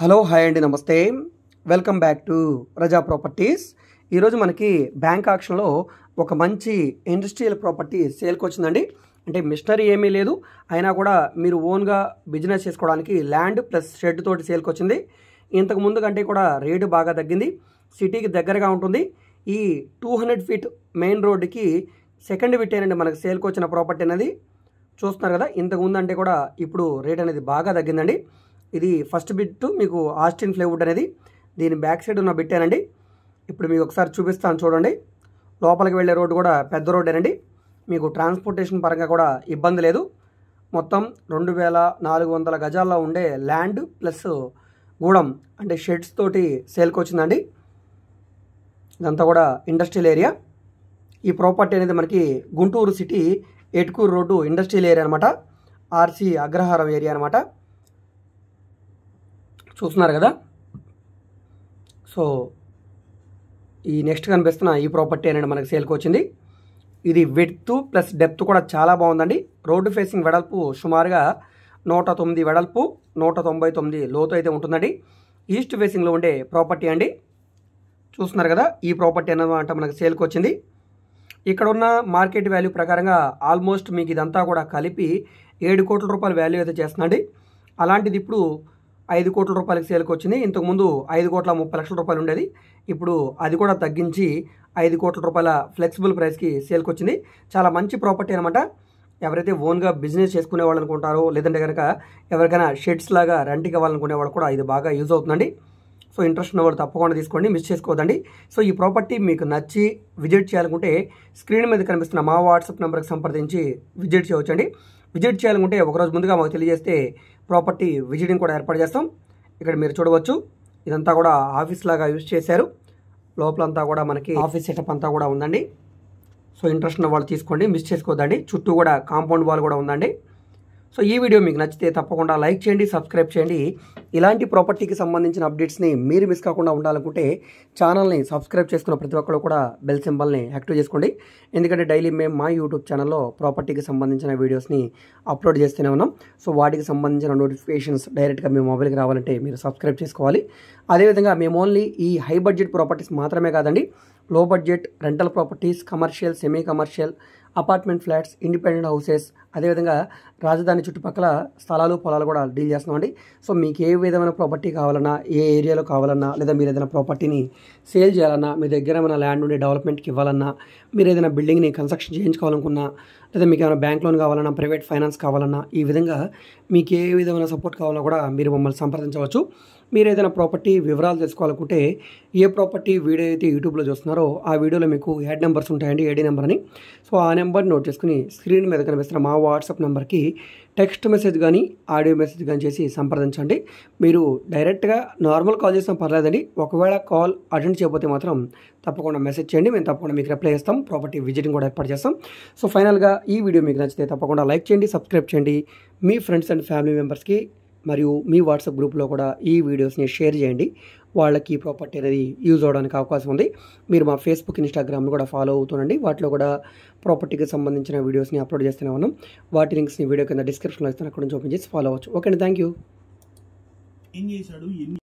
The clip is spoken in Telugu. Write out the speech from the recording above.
హలో హాయ్ అండి నమస్తే welcome back to Praja properties ఈరోజు మనకి బ్యాంక్ ఆక్షన్లో ఒక మంచి ఇండస్ట్రియల్ ప్రాపర్టీ సేల్కి వచ్చిందండి అంటే మిషనరీ ఏమీ లేదు అయినా కూడా మీరు ఓన్గా బిజినెస్ చేసుకోవడానికి ల్యాండ్ ప్లస్ షెడ్ తోటి సేల్కి వచ్చింది ఇంతకు ముందు కంటే కూడా రేటు బాగా తగ్గింది సిటీకి దగ్గరగా ఉంటుంది ఈ టూ హండ్రెడ్ ఫీట్ మెయిన్ రోడ్డుకి సెకండ్ విట్టేనండి మనకు సేల్కి వచ్చిన ప్రాపర్టీ అనేది చూస్తున్నారు కదా ఇంతకుముందు అంటే కూడా ఇప్పుడు రేట్ అనేది బాగా తగ్గిందండి ఇది ఫస్ట్ బిట్ మీకు ఆస్టిన్ ఫ్లేవుడ్ అనేది దీని బ్యాక్ సైడ్ ఉన్న బిట్టేనండి ఇప్పుడు మీకు ఒకసారి చూపిస్తాను చూడండి లోపలికి వెళ్ళే రోడ్డు కూడా పెద్ద రోడ్డేనండి మీకు ట్రాన్స్పోర్టేషన్ పరంగా కూడా ఇబ్బంది లేదు మొత్తం రెండు వేల నాలుగు వందల గజాల్లో ఉండే ల్యాండ్ ప్లస్ గూడం అంటే షెడ్స్ తోటి సేల్కి వచ్చిందండి ఇదంతా కూడా ఇండస్ట్రియల్ ఏరియా ఈ ప్రాపర్టీ అనేది మనకి Guntur city Etukuru road industrial area అనమాట ఆర్సీ అగ్రహారం ఏరియా అనమాట చూస్తున్నారు కదా సో ఈ నెక్స్ట్ కనిపిస్తున్న ఈ ప్రాపర్టీ అనేది మనకు సేల్కి వచ్చింది ఇది విడ్త్ ప్లస్ డెప్త్ కూడా చాలా బాగుందండి రోడ్డు ఫేసింగ్ వెడల్పు సుమారుగా నూట తొమ్మిది వెడల్పు నూట తొంభై తొమ్మిది లోతు అయితే ఉంటుందండి ఈస్ట్ ఫేసింగ్లో ఉండే ప్రాపర్టీ అండి చూస్తున్నారు కదా ఈ ప్రాపర్టీ అన్నమాట మనకు సేల్కి వచ్చింది ఇక్కడ ఉన్న మార్కెట్ వాల్యూ ప్రకారంగా ఆల్మోస్ట్ మీకు ఇదంతా కూడా కలిపి ఏడు కోట్ల రూపాయల వాల్యూ అయితే చేస్తుందండి అలాంటిది ఇప్పుడు ఐదు కోట్ల రూపాయలకు సేల్కి వచ్చింది ఇంతకుముందు ఐదు కోట్ల ముప్పై లక్షల రూపాయలు ఉండేది ఇప్పుడు అది కూడా తగ్గించి ఐదు కోట్ల రూపాయల ఫ్లెక్సిబుల్ ప్రైస్కి సేల్కి వచ్చింది చాలా మంచి ప్రాపర్టీ అనమాట ఎవరైతే ఓన్గా బిజినెస్ చేసుకునే వాళ్ళు అనుకుంటారో లేదంటే కనుక ఎవరికైనా షెడ్స్ లాగా రెంట్కి ఇవ్వాలనుకునే వాళ్ళు కూడా ఇది బాగా యూజ్ అవుతుందండి సో ఇంట్రెస్ట్ ఉన్నవారు తప్పకుండా తీసుకోండి మిస్ చేసుకోవద్దండి సో ఈ ప్రాపర్టీ మీకు నచ్చి విజిట్ చేయాలనుకుంటే స్క్రీన్ మీద కనిపిస్తున్న మా వాట్సాప్ నెంబర్కి సంప్రదించి విజిట్ చేయవచ్చండి విజిట్ చేయాలనుకుంటే ఒకరోజు ముందుగా మాకు తెలియజేస్తే ప్రాపర్టీ విజిటింగ్ కూడా ఏర్పాటు చేస్తాం ఇక్కడ మీరు చూడవచ్చు ఇదంతా కూడా ఆఫీస్ లాగా యూజ్ చేశారు లోపలంతా కూడా మనకి ఆఫీస్ సెటప్ అంతా కూడా ఉందండి సో ఇంట్రెస్ట్ ఉన్న వాళ్ళు తీసుకోండి మిస్ చేసుకోవద్దండి చుట్టూ కూడా కాంపౌండ్ వాల్ కూడా ఉందండి సో ఈ వీడియో మీకు నచ్చితే తప్పకుండా లైక్ చేయండి సబ్స్క్రైబ్ చేయండి ఇలాంటి ప్రాపర్టీకి సంబంధించిన అప్డేట్స్ని మీరు మిస్ కాకుండా ఉండాలనుకుంటే ఛానల్ని సబ్స్క్రైబ్ చేసుకున్న ప్రతి ఒక్కరు కూడా బెల్ సింబల్ని యాక్టివ్ చేసుకోండి ఎందుకంటే డైలీ మేము మా యూట్యూబ్ ఛానల్లో ప్రాపర్టీకి సంబంధించిన వీడియోస్ని అప్లోడ్ చేస్తూనే ఉన్నాం సో వాటికి సంబంధించిన నోటిఫికేషన్స్ డైరెక్ట్గా మీ మొబైల్కి రావాలంటే మీరు సబ్స్క్రైబ్ చేసుకోవాలి అదేవిధంగా మేము ఓన్లీ ఈ హై బడ్జెట్ ప్రాపర్టీస్ మాత్రమే కాదండి low budget rental properties commercial semi commercial apartment flats independent houses అదేవిధంగా రాజధాని చుట్టుపక్కల స్థలాలు పొలాలు కూడా డీల్ చేస్తున్నామండి సో మీకు ఏ విధమైన ప్రాపర్టీ కావాలన్నా ఏ ఏరియాలో కావాలన్నా లేదా మీరు ఏదైనా ప్రాపర్టీని సేల్ చేయాలన్నా మీ దగ్గర ఏమైనా ల్యాండ్ ఉండి డెవలప్మెంట్కి ఇవ్వాలన్నా మీరు ఏదైనా బిల్డింగ్ని కన్స్ట్రక్షన్ చేయించుకోవాలనుకున్నా లేదా మీకు ఏమైనా బ్యాంక్ లోన్ కావాలన్నా ప్రైవేట్ ఫైనాన్స్ కావాలన్నా ఈ విధంగా మీకు ఏ విధమైన సపోర్ట్ కావాలన్నా కూడా మీరు మమ్మల్ని సంప్రదించవచ్చు మీరు ఏదైనా ప్రాపర్టీ వివరాలు తెలుసుకోవాలనుకుంటే ఏ ప్రాపర్టీ వీడియో అయితే యూట్యూబ్లో చూస్తున్నారో ఆ వీడియోలో మీకు యాడ్ నెంబర్స్ ఉంటాయండి ఏడీ నెంబర్ అని సో ఆ నెంబర్ నోట్ చేసుకుని స్క్రీన్ మీద కనిపిస్తున్న మా వాట్సాప్ నెంబర్కి టెక్స్ట్ మెసేజ్ కానీ ఆడియో మెసేజ్ కానీ చేసి సంప్రదించండి మీరు డైరెక్ట్గా నార్మల్ కాల్ చేసినా పర్లేదండి ఒకవేళ కాల్ అటెండ్ చేయకపోతే మాత్రం తప్పకుండా మెసేజ్ చేయండి మేము తప్పకుండా మీకు రిప్లై చేస్తాం ప్రాపర్టీ విజిటింగ్ కూడా ఏర్పాటు చేస్తాం సో ఫైనల్గా ఈ వీడియో మీకు నచ్చితే తప్పకుండా లైక్ చేయండి సబ్స్క్రైబ్ చేయండి మీ ఫ్రెండ్స్ అండ్ ఫ్యామిలీ మెంబర్స్కి మరియు మీ వాట్సాప్ గ్రూప్లో కూడా ఈ వీడియోస్ని షేర్ చేయండి వాళ్ళకి ఈ ప్రాపర్టీ అనేది యూజ్ అవడానికి అవకాశం ఉంది మీరు మా ఫేస్బుక్ ఇన్స్టాగ్రామ్లో కూడా ఫాలో అవుతుండండి వాటిలో కూడా ప్రాపర్టీకి సంబంధించిన వీడియోస్ని అప్లోడ్ చేస్తూనే ఉన్నాం వాటి లింక్స్ని వీడియో కింద డిస్క్రిప్షన్లో ఇస్తాను అక్కడ నుంచి ఓపెన్ చేసి ఫాలో అవ్వచ్చు ఓకే అండి థ్యాంక్ యూ ఏం చేశాడు